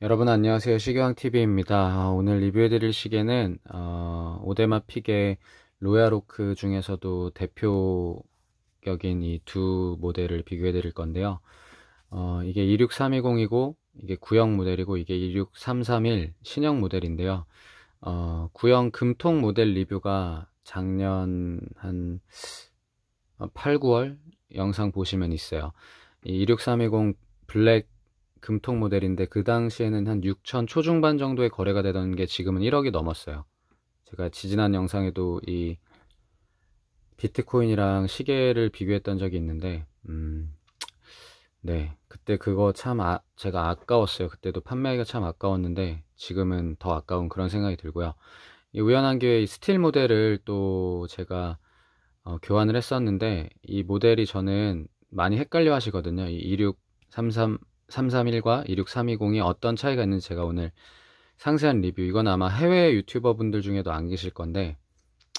여러분 안녕하세요 시계왕TV입니다 아, 오늘 리뷰해드릴 시계는 어, 오데마 픽의 로야로크 중에서도 대표격인 이 두 모델을 비교해드릴 건데요 어, 이게 26320이고 이게 구형 모델이고 이게 26331 신형 모델인데요 어, 구형 금통 모델 리뷰가 작년 한 8, 어, 9월 영상 보시면 있어요 이26320 블랙 금통 모델인데 그 당시에는 한 6천 초중반 정도의 거래가 되던 게 지금은 1억이 넘었어요. 제가 지지난 영상에도 이 비트코인이랑 시계를 비교했던 적이 있는데 음, 네 그때 그거 참 아, 제가 아까웠어요 그때도 판매가 참 아까웠는데 지금은 더 아까운 그런 생각이 들고요 이 우연한 기회에 스틸 모델을 또 제가 어, 교환을 했었는데 이 모델이 저는 많이 헷갈려 하시거든요 이2633 331과 26320이 어떤 차이가 있는지 제가 오늘 상세한 리뷰 이건 아마 해외 유튜버 분들 중에도 안 계실 건데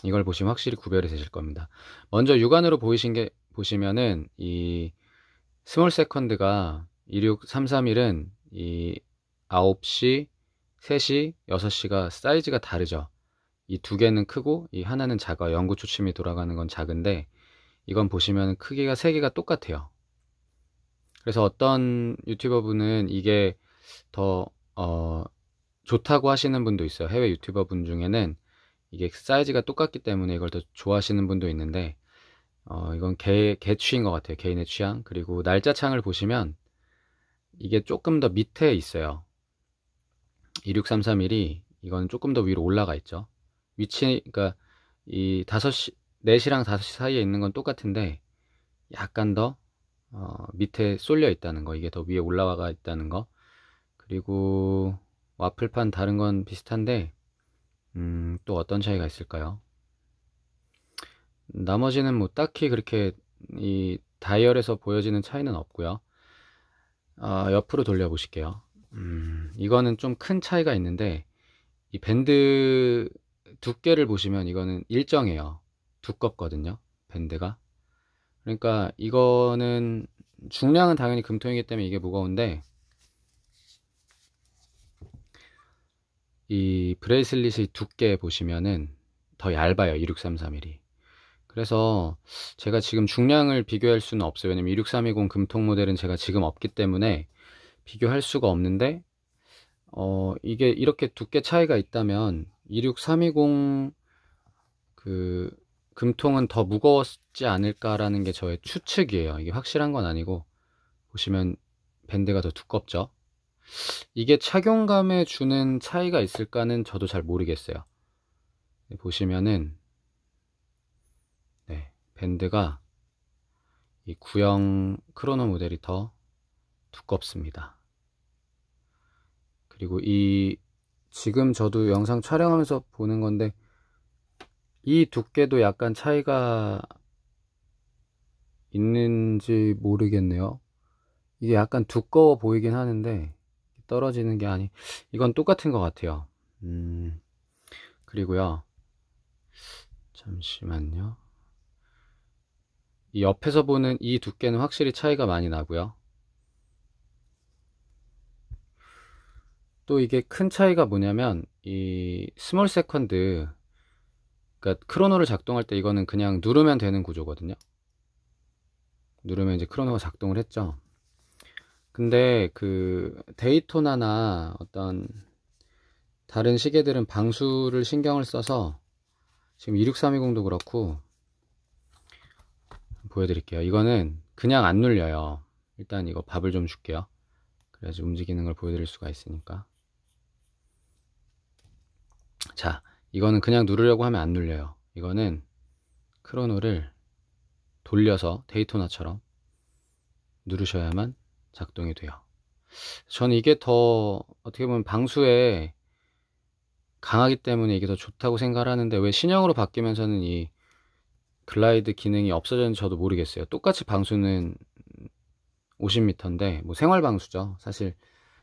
이걸 보시면 확실히 구별이 되실 겁니다 먼저 육안으로 보이신 게 보시면은 이 스몰 세컨드가 26331은 이 9시 3시 6시가 사이즈가 다르죠 이 두 개는 크고 이 하나는 작아요 연구 초침이 돌아가는 건 작은데 이건 보시면 크기가 세 개가 똑같아요 그래서 어떤 유튜버 분은 이게 더 어, 좋다고 하시는 분도 있어요. 해외 유튜버 분 중에는 이게 사이즈가 똑같기 때문에 이걸 더 좋아하시는 분도 있는데 어, 이건 개, 개 취인 것 같아요. 개인의 취향. 그리고 날짜 창을 보시면 이게 조금 더 밑에 있어요. 26331이 이건 조금 더 위로 올라가 있죠. 위치, 그니까 이 5시, 4시랑 5시 사이에 있는 건 똑같은데 약간 더 어, 밑에 쏠려 있다는 거 이게 더 위에 올라와 가 있다는 거 그리고 와플판 다른 건 비슷한데 음, 또 어떤 차이가 있을까요? 나머지는 뭐 딱히 그렇게 이 다이얼에서 보여지는 차이는 없고요. 아, 옆으로 돌려보실게요. 음, 이거는 좀 큰 차이가 있는데 이 밴드 두께를 보시면 이거는 일정해요. 두껍거든요. 밴드가. 그러니까 이거는 중량은 당연히 금통이기 때문에 이게 무거운데 이 브레이슬릿의 두께 보시면은 더 얇아요 2633mm 그래서 제가 지금 중량을 비교할 수는 없어요 왜냐면 26320 금통 모델은 제가 지금 없기 때문에 비교할 수가 없는데 어 이게 이렇게 두께 차이가 있다면 26320그 금통은 더 무거웠지 않을까라는 게 저의 추측이에요. 이게 확실한 건 아니고 보시면 밴드가 더 두껍죠. 이게 착용감에 주는 차이가 있을까는 저도 잘 모르겠어요. 네, 보시면은 네, 밴드가 이 구형 크로노 모델이 더 두껍습니다. 그리고 이 지금 저도 영상 촬영하면서 보는 건데 이 두께도 약간 차이가 있는지 모르겠네요. 이게 약간 두꺼워 보이긴 하는데 떨어지는 게 아니 이건 똑같은 것 같아요. 음 그리고요 잠시만요. 이 옆에서 보는 이 두께는 확실히 차이가 많이 나고요. 또 이게 큰 차이가 뭐냐면 이 스몰 세컨드 그러니까 크로노를 작동할 때 이거는 그냥 누르면 되는 구조거든요. 누르면 이제 크로노가 작동을 했죠. 근데 그 데이토나나 어떤 다른 시계들은 방수를 신경을 써서 지금 26320도 그렇고 보여드릴게요. 이거는 그냥 안 눌려요. 일단 이거 밥을 좀 줄게요. 그래야지 움직이는 걸 보여드릴 수가 있으니까. 자, 이거는 그냥 누르려고 하면 안 눌려요 이거는 크로노를 돌려서 데이토나처럼 누르셔야만 작동이 돼요 저는 이게 더 어떻게 보면 방수에 강하기 때문에 이게 더 좋다고 생각을 하는데 왜 신형으로 바뀌면서는 이 글라이드 기능이 없어졌는지 저도 모르겠어요 똑같이 방수는 50m인데 뭐 생활 방수죠 사실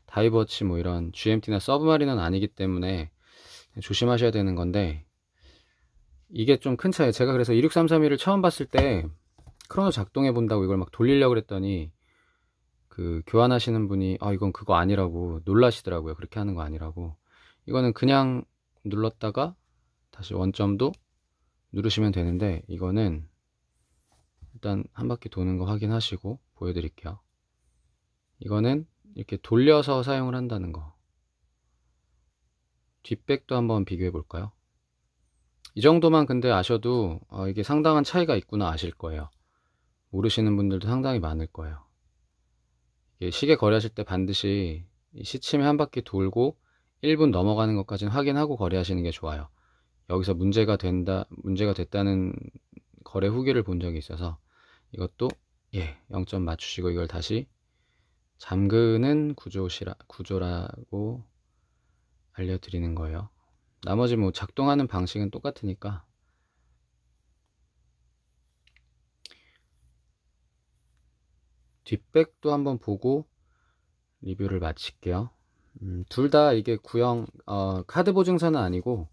다이버치 뭐 이런 GMT나 서브마리는 아니기 때문에 조심하셔야 되는 건데 이게 좀 큰차이에요 제가 그래서 26331을 처음 봤을 때 크로노 작동해 본다고 이걸 막 돌리려고 그랬더니 그 교환하시는 분이 아 이건 그거 아니라고 놀라시더라고요 그렇게 하는 거 아니라고 이거는 그냥 눌렀다가 다시 원점도 누르시면 되는데 이거는 일단 한 바퀴 도는 거 확인하시고 보여드릴게요 이거는 이렇게 돌려서 사용을 한다는 거 뒷백도 한번 비교해 볼까요? 이 정도만 근데 아셔도 어, 이게 상당한 차이가 있구나 아실 거예요. 모르시는 분들도 상당히 많을 거예요. 시계 거래하실 때 반드시 시침에 한 바퀴 돌고 1분 넘어가는 것까지는 확인하고 거래하시는 게 좋아요. 여기서 문제가 된다, 문제가 됐다는 거래 후기를 본 적이 있어서 이것도 예, 0점 맞추시고 이걸 다시 잠그는 구조시라, 구조라고 알려드리는 거예요. 나머지 뭐 작동하는 방식은 똑같으니까 뒷백도 한번 보고 리뷰를 마칠게요. 음, 둘 다 이게 구형 어, 카드 보증서는 아니고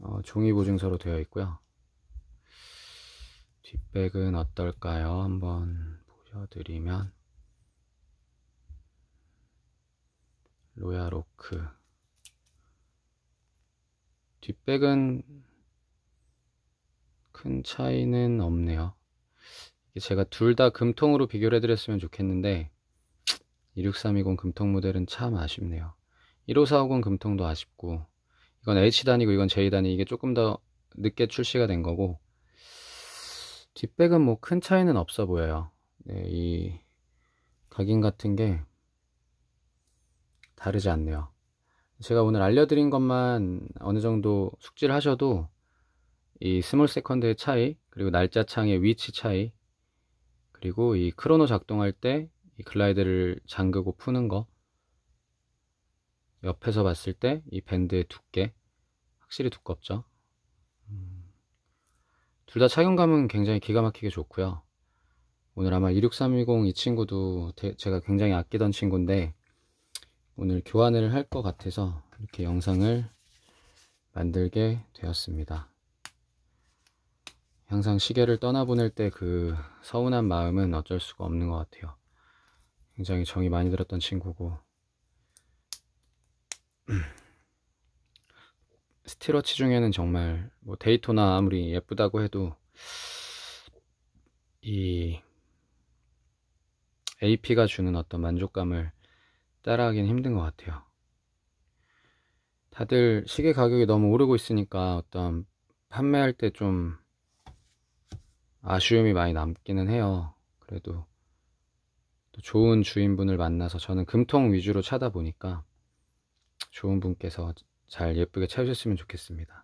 어, 종이 보증서로 되어 있고요. 뒷백은 어떨까요? 한번 보여드리면 로야로크 뒷백은 큰 차이는 없네요 제가 둘 다 금통으로 비교를 해드렸으면 좋겠는데 26320 금통 모델은 참 아쉽네요 15450 금통도 아쉽고 이건 H단이고 이건 J단이 이게 조금 더 늦게 출시가 된 거고 뒷백은 뭐 큰 차이는 없어 보여요 네, 이 각인 같은 게 다르지 않네요 제가 오늘 알려드린 것만 어느 정도 숙지를 하셔도 이 스몰 세컨드의 차이 그리고 날짜 창의 위치 차이 그리고 이 크로노 작동할 때 이 글라이드를 잠그고 푸는 거 옆에서 봤을 때 이 밴드의 두께 확실히 두껍죠 음. 둘다 착용감은 굉장히 기가 막히게 좋고요 오늘 아마 26320 이 친구도 제가 굉장히 아끼던 친구인데 오늘 교환을 할 것 같아서 이렇게 영상을 만들게 되었습니다. 항상 시계를 떠나보낼 때 그 서운한 마음은 어쩔 수가 없는 것 같아요. 굉장히 정이 많이 들었던 친구고 스티러치 중에는 정말 뭐 데이토나 아무리 예쁘다고 해도 이 AP가 주는 어떤 만족감을 따라하기는 힘든 것 같아요. 다들 시계 가격이 너무 오르고 있으니까 어떤 판매할 때 좀 아쉬움이 많이 남기는 해요. 그래도 좋은 주인분을 만나서 저는 금통 위주로 차다 보니까 좋은 분께서 잘 예쁘게 차으셨으면 좋겠습니다.